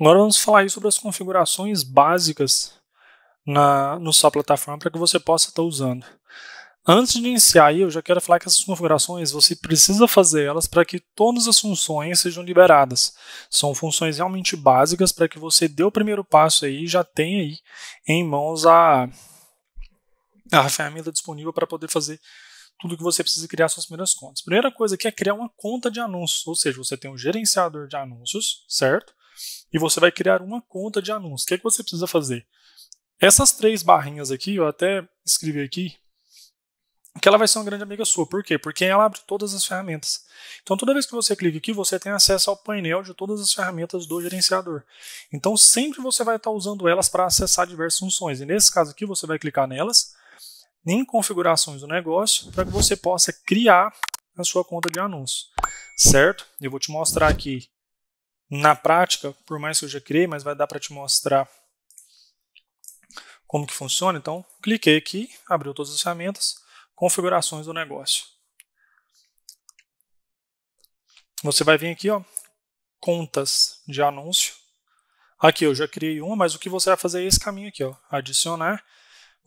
Agora vamos falar sobre as configurações básicas na, no sua plataforma para que você possa estar tá usando. Antes de iniciar aí, eu já quero falar que essas configurações você precisa fazer elas para que todas as funções sejam liberadas. São funções realmente básicas para que você dê o primeiro passo aí e já tenha aí em mãos a, a ferramenta disponível para poder fazer tudo que você precisa criar suas primeiras contas. Primeira coisa aqui é criar uma conta de anúncios, ou seja, você tem um gerenciador de anúncios, certo? e você vai criar uma conta de anúncios. O que, é que você precisa fazer? Essas três barrinhas aqui, eu até escrevi aqui, que ela vai ser uma grande amiga sua. Por quê? Porque ela abre todas as ferramentas. Então, toda vez que você clica aqui, você tem acesso ao painel de todas as ferramentas do gerenciador. Então, sempre você vai estar usando elas para acessar diversas funções. E nesse caso aqui, você vai clicar nelas, em configurações do negócio, para que você possa criar a sua conta de anúncio. Certo? Eu vou te mostrar aqui na prática, por mais que eu já criei, mas vai dar para te mostrar como que funciona. Então, cliquei aqui, abriu todas as ferramentas, configurações do negócio. Você vai vir aqui, ó, contas de anúncio. Aqui eu já criei uma, mas o que você vai fazer é esse caminho aqui, ó, adicionar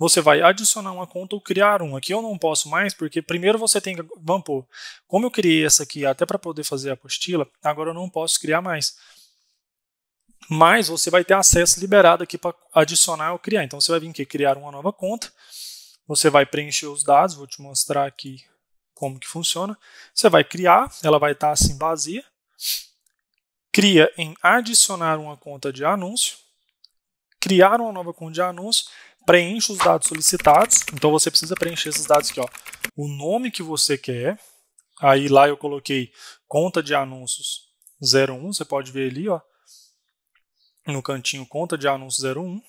você vai adicionar uma conta ou criar uma. Aqui eu não posso mais, porque primeiro você tem que. Vamos pôr, como eu criei essa aqui até para poder fazer a apostila, agora eu não posso criar mais. Mas você vai ter acesso liberado aqui para adicionar ou criar. Então você vai vir aqui criar uma nova conta. Você vai preencher os dados, vou te mostrar aqui como que funciona. Você vai criar, ela vai estar tá assim vazia. Cria em adicionar uma conta de anúncio, criar uma nova conta de anúncio preenche os dados solicitados. Então você precisa preencher esses dados aqui, ó. O nome que você quer. Aí lá eu coloquei conta de anúncios 01, você pode ver ali, ó, no cantinho conta de anúncios 01.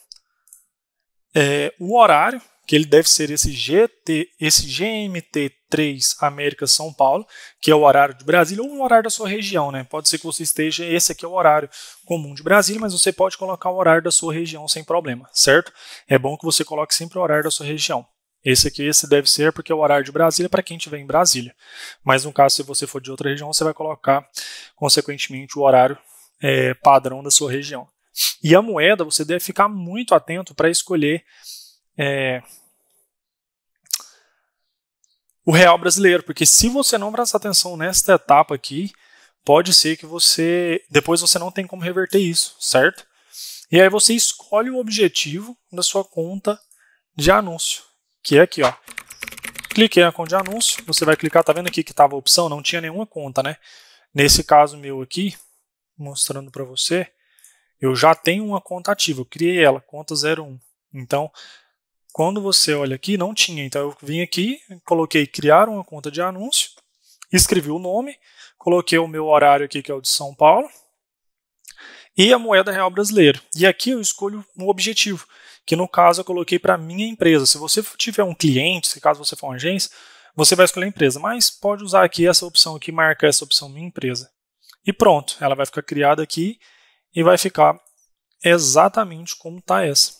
É, o horário, que ele deve ser esse GT, esse GMT3 América São Paulo, que é o horário de Brasília, ou um horário da sua região, né? Pode ser que você esteja, esse aqui é o horário comum de Brasília, mas você pode colocar o horário da sua região sem problema, certo? É bom que você coloque sempre o horário da sua região. Esse aqui, esse deve ser porque é o horário de Brasília para quem estiver em Brasília. Mas no caso, se você for de outra região, você vai colocar, consequentemente, o horário é, padrão da sua região. E a moeda, você deve ficar muito atento para escolher é, o real brasileiro, porque se você não prestar atenção nesta etapa aqui, pode ser que você depois você não tem como reverter isso, certo? E aí você escolhe o objetivo da sua conta de anúncio, que é aqui, ó. Cliquei na conta de anúncio, você vai clicar, tá vendo aqui que tava a opção, não tinha nenhuma conta, né? Nesse caso meu aqui, mostrando para você, eu já tenho uma conta ativa, eu criei ela, conta 01. Então, quando você olha aqui, não tinha. Então eu vim aqui, coloquei criar uma conta de anúncio, escrevi o nome, coloquei o meu horário aqui, que é o de São Paulo, e a moeda real brasileira. E aqui eu escolho um objetivo, que no caso eu coloquei para minha empresa. Se você tiver um cliente, se caso você for uma agência, você vai escolher a empresa, mas pode usar aqui essa opção aqui, marcar essa opção minha empresa. E pronto, ela vai ficar criada aqui e vai ficar exatamente como está essa.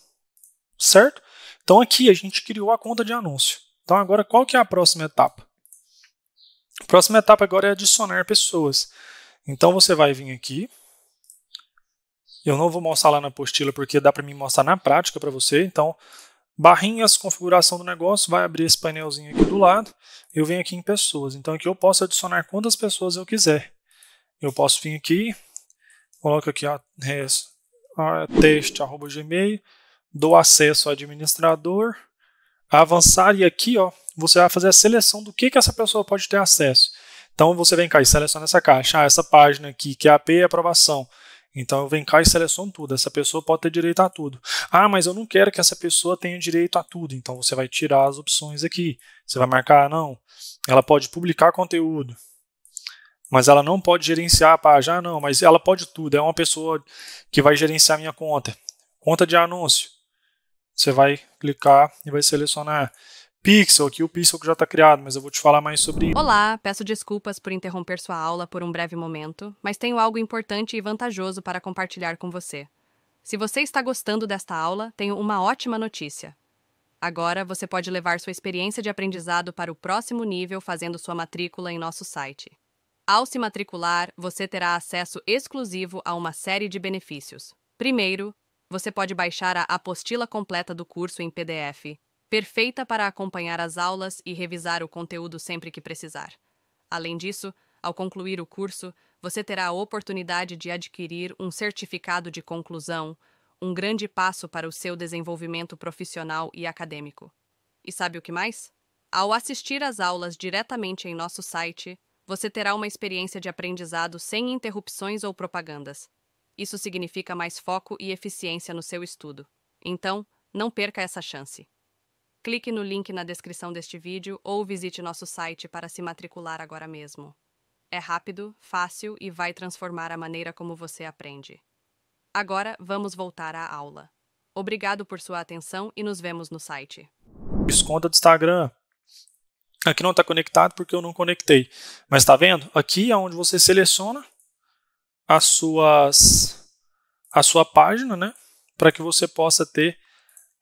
Certo? Então aqui a gente criou a conta de anúncio. Então agora qual que é a próxima etapa? A próxima etapa agora é adicionar pessoas. Então você vai vir aqui. Eu não vou mostrar lá na apostila porque dá para mim mostrar na prática para você. Então barrinhas, configuração do negócio, vai abrir esse painelzinho aqui do lado. Eu venho aqui em pessoas. Então aqui eu posso adicionar quantas pessoas eu quiser. Eu posso vir aqui, coloco aqui a, é, a teste@gmail dou acesso ao administrador, avançar e aqui ó, você vai fazer a seleção do que, que essa pessoa pode ter acesso. Então você vem cá e seleciona essa caixa, ah, essa página aqui, que é AP e aprovação. Então eu venho cá e seleciono tudo. Essa pessoa pode ter direito a tudo. Ah, mas eu não quero que essa pessoa tenha direito a tudo. Então você vai tirar as opções aqui. Você vai marcar ah, não. Ela pode publicar conteúdo. Mas ela não pode gerenciar a página. Ah, não, mas ela pode tudo. É uma pessoa que vai gerenciar minha conta. Conta de anúncio. Você vai clicar e vai selecionar Pixel, aqui o Pixel que já está criado, mas eu vou te falar mais sobre isso. Olá, peço desculpas por interromper sua aula por um breve momento, mas tenho algo importante e vantajoso para compartilhar com você. Se você está gostando desta aula, tenho uma ótima notícia. Agora você pode levar sua experiência de aprendizado para o próximo nível fazendo sua matrícula em nosso site. Ao se matricular, você terá acesso exclusivo a uma série de benefícios. Primeiro, você pode baixar a apostila completa do curso em PDF, perfeita para acompanhar as aulas e revisar o conteúdo sempre que precisar. Além disso, ao concluir o curso, você terá a oportunidade de adquirir um certificado de conclusão, um grande passo para o seu desenvolvimento profissional e acadêmico. E sabe o que mais? Ao assistir às aulas diretamente em nosso site, você terá uma experiência de aprendizado sem interrupções ou propagandas. Isso significa mais foco e eficiência no seu estudo. Então, não perca essa chance. Clique no link na descrição deste vídeo ou visite nosso site para se matricular agora mesmo. É rápido, fácil e vai transformar a maneira como você aprende. Agora, vamos voltar à aula. Obrigado por sua atenção e nos vemos no site. Esconda do Instagram. Aqui não está conectado porque eu não conectei. Mas está vendo? Aqui é onde você seleciona as suas a sua página, né, para que você possa ter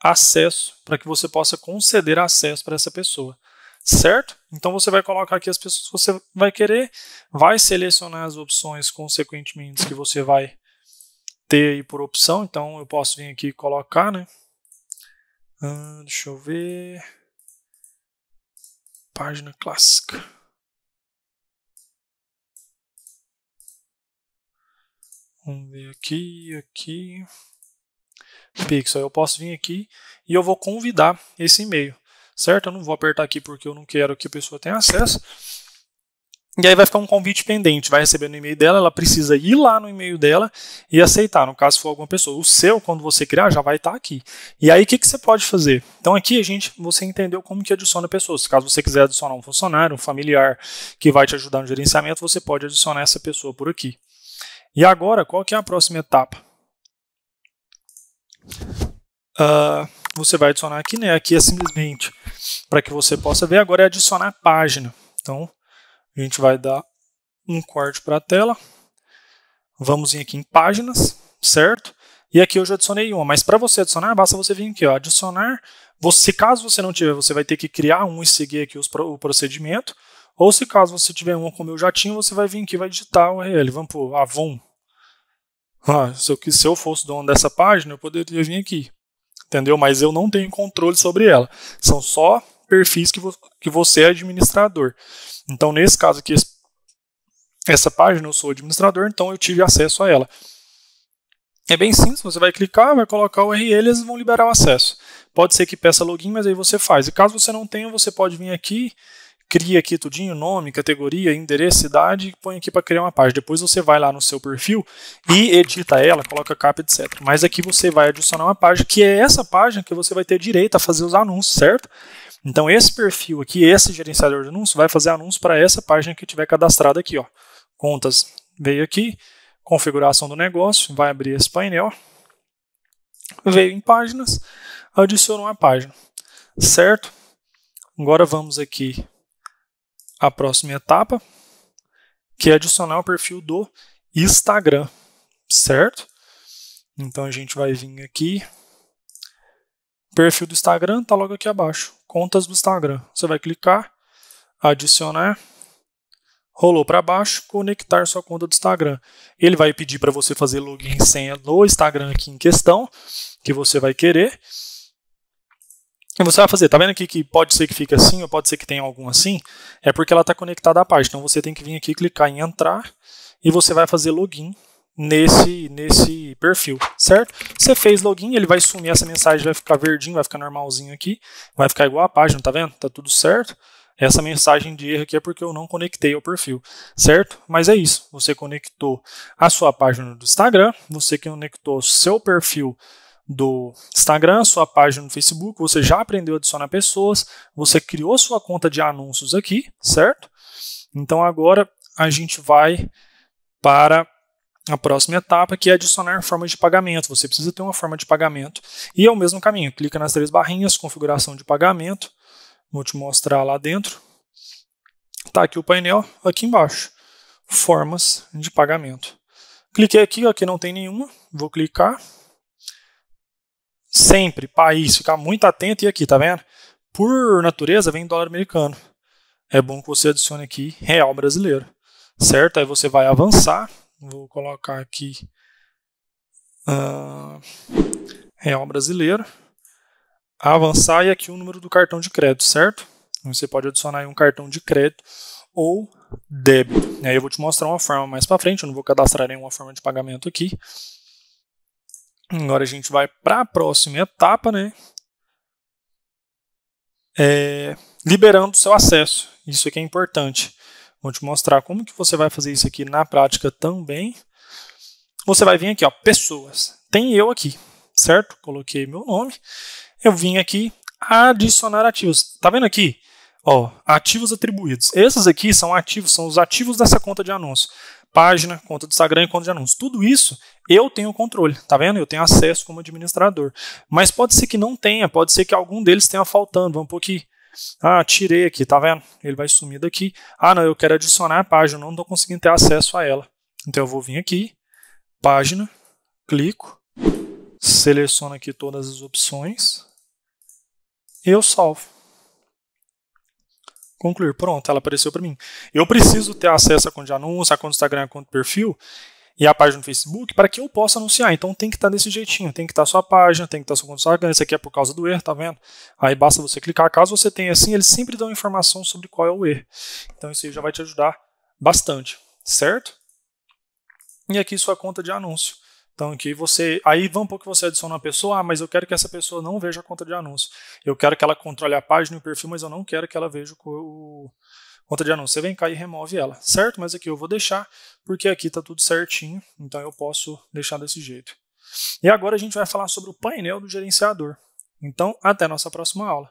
acesso, para que você possa conceder acesso para essa pessoa, certo? Então você vai colocar aqui as pessoas que você vai querer, vai selecionar as opções consequentemente que você vai ter aí por opção. Então eu posso vir aqui e colocar, né? deixa eu ver. Página clássica. Vamos ver aqui, aqui. Pixel, eu posso vir aqui e eu vou convidar esse e-mail, certo? Eu não vou apertar aqui porque eu não quero que a pessoa tenha acesso. E aí vai ficar um convite pendente, vai receber no e-mail dela, ela precisa ir lá no e-mail dela e aceitar, no caso for alguma pessoa. O seu, quando você criar, já vai estar aqui. E aí o que, que você pode fazer? Então aqui a gente, você entendeu como que adiciona pessoas. Caso você quiser adicionar um funcionário, um familiar que vai te ajudar no gerenciamento, você pode adicionar essa pessoa por aqui. E agora, qual que é a próxima etapa? Uh, você vai adicionar aqui, né? Aqui é simplesmente para que você possa ver. Agora é adicionar a página. Então, a gente vai dar um corte para a tela. Vamos vir aqui em páginas, certo? E aqui eu já adicionei uma, mas para você adicionar, basta você vir aqui, ó, adicionar. Você, caso você não tiver, você vai ter que criar um e seguir aqui os, o procedimento. Ou se caso você tiver uma como eu já tinha, você vai vir aqui vai digitar o URL. Vamos por Avon. Ah, se, eu, se eu fosse dono dessa página, eu poderia vir aqui. Entendeu? Mas eu não tenho controle sobre ela. São só perfis que, vo, que você é administrador. Então, nesse caso aqui, essa página eu sou administrador, então eu tive acesso a ela. É bem simples, você vai clicar, vai colocar o URL e eles vão liberar o acesso. Pode ser que peça login, mas aí você faz. E caso você não tenha, você pode vir aqui cria aqui tudinho, nome, categoria, endereço, cidade, e põe aqui para criar uma página. Depois você vai lá no seu perfil e edita ela, coloca capa, etc. Mas aqui você vai adicionar uma página, que é essa página que você vai ter direito a fazer os anúncios, certo? Então esse perfil aqui, esse gerenciador de anúncios, vai fazer anúncio para essa página que tiver cadastrada aqui. Ó. Contas veio aqui, configuração do negócio, vai abrir esse painel, veio em páginas, adicionou uma página, certo? Agora vamos aqui a próxima etapa, que é adicionar o perfil do Instagram, certo? Então a gente vai vir aqui, perfil do Instagram, está logo aqui abaixo, contas do Instagram. Você vai clicar, adicionar, rolou para baixo, conectar sua conta do Instagram. Ele vai pedir para você fazer login e senha no Instagram aqui em questão, que você vai querer. E você vai fazer, tá vendo aqui que pode ser que fique assim, ou pode ser que tenha algum assim? É porque ela está conectada à página Então você tem que vir aqui, clicar em entrar, e você vai fazer login nesse, nesse perfil, certo? Você fez login, ele vai sumir essa mensagem, vai ficar verdinho, vai ficar normalzinho aqui, vai ficar igual a página, tá vendo? Tá tudo certo. Essa mensagem de erro aqui é porque eu não conectei ao perfil, certo? Mas é isso, você conectou a sua página do Instagram, você conectou seu perfil do Instagram, sua página no Facebook, você já aprendeu a adicionar pessoas, você criou sua conta de anúncios aqui, certo? Então agora a gente vai para a próxima etapa, que é adicionar formas de pagamento. Você precisa ter uma forma de pagamento. E é o mesmo caminho, clica nas três barrinhas, configuração de pagamento, vou te mostrar lá dentro. Está aqui o painel, aqui embaixo, formas de pagamento. Cliquei aqui, aqui não tem nenhuma, vou clicar, sempre, país, ficar muito atento. E aqui, tá vendo? Por natureza, vem dólar americano. É bom que você adicione aqui real brasileiro, certo? Aí você vai avançar. Vou colocar aqui uh, real brasileiro. Avançar e aqui o número do cartão de crédito, certo? Então, você pode adicionar um cartão de crédito ou débito. E aí eu vou te mostrar uma forma mais para frente, eu não vou cadastrar nenhuma forma de pagamento aqui. Agora a gente vai para a próxima etapa, né? É, liberando o seu acesso. Isso aqui é importante. Vou te mostrar como que você vai fazer isso aqui na prática também. Você vai vir aqui, ó, pessoas. Tem eu aqui, certo? Coloquei meu nome. Eu vim aqui adicionar ativos. Tá vendo aqui? Ó, ativos atribuídos. Esses aqui são ativos, são os ativos dessa conta de anúncio página, conta do Instagram e conta de anúncios. Tudo isso eu tenho controle, tá vendo? Eu tenho acesso como administrador. Mas pode ser que não tenha, pode ser que algum deles tenha faltando. Vamos por aqui. ah, tirei aqui, tá vendo? Ele vai sumir daqui. Ah, não, eu quero adicionar a página, não estou conseguindo ter acesso a ela. Então eu vou vir aqui, página, clico, seleciono aqui todas as opções, eu salvo concluir. Pronto, ela apareceu para mim. Eu preciso ter acesso a conta de anúncio, a conta do Instagram, a conta do perfil e a página do Facebook para que eu possa anunciar. Então tem que estar tá desse jeitinho, tem que estar tá sua página, tem que estar tá sua conta do Instagram, isso aqui é por causa do erro, tá vendo? Aí basta você clicar. Caso você tenha assim, eles sempre dão informação sobre qual é o erro. Então isso aí já vai te ajudar bastante, certo? E aqui sua conta de anúncio. Então aqui você, aí vamos pouco que você adiciona uma pessoa, ah, mas eu quero que essa pessoa não veja a conta de anúncio. Eu quero que ela controle a página e o perfil, mas eu não quero que ela veja o, conta de anúncio. Você vem cá e remove ela, certo? Mas aqui eu vou deixar, porque aqui está tudo certinho, então eu posso deixar desse jeito. E agora a gente vai falar sobre o painel do gerenciador. Então, até a nossa próxima aula.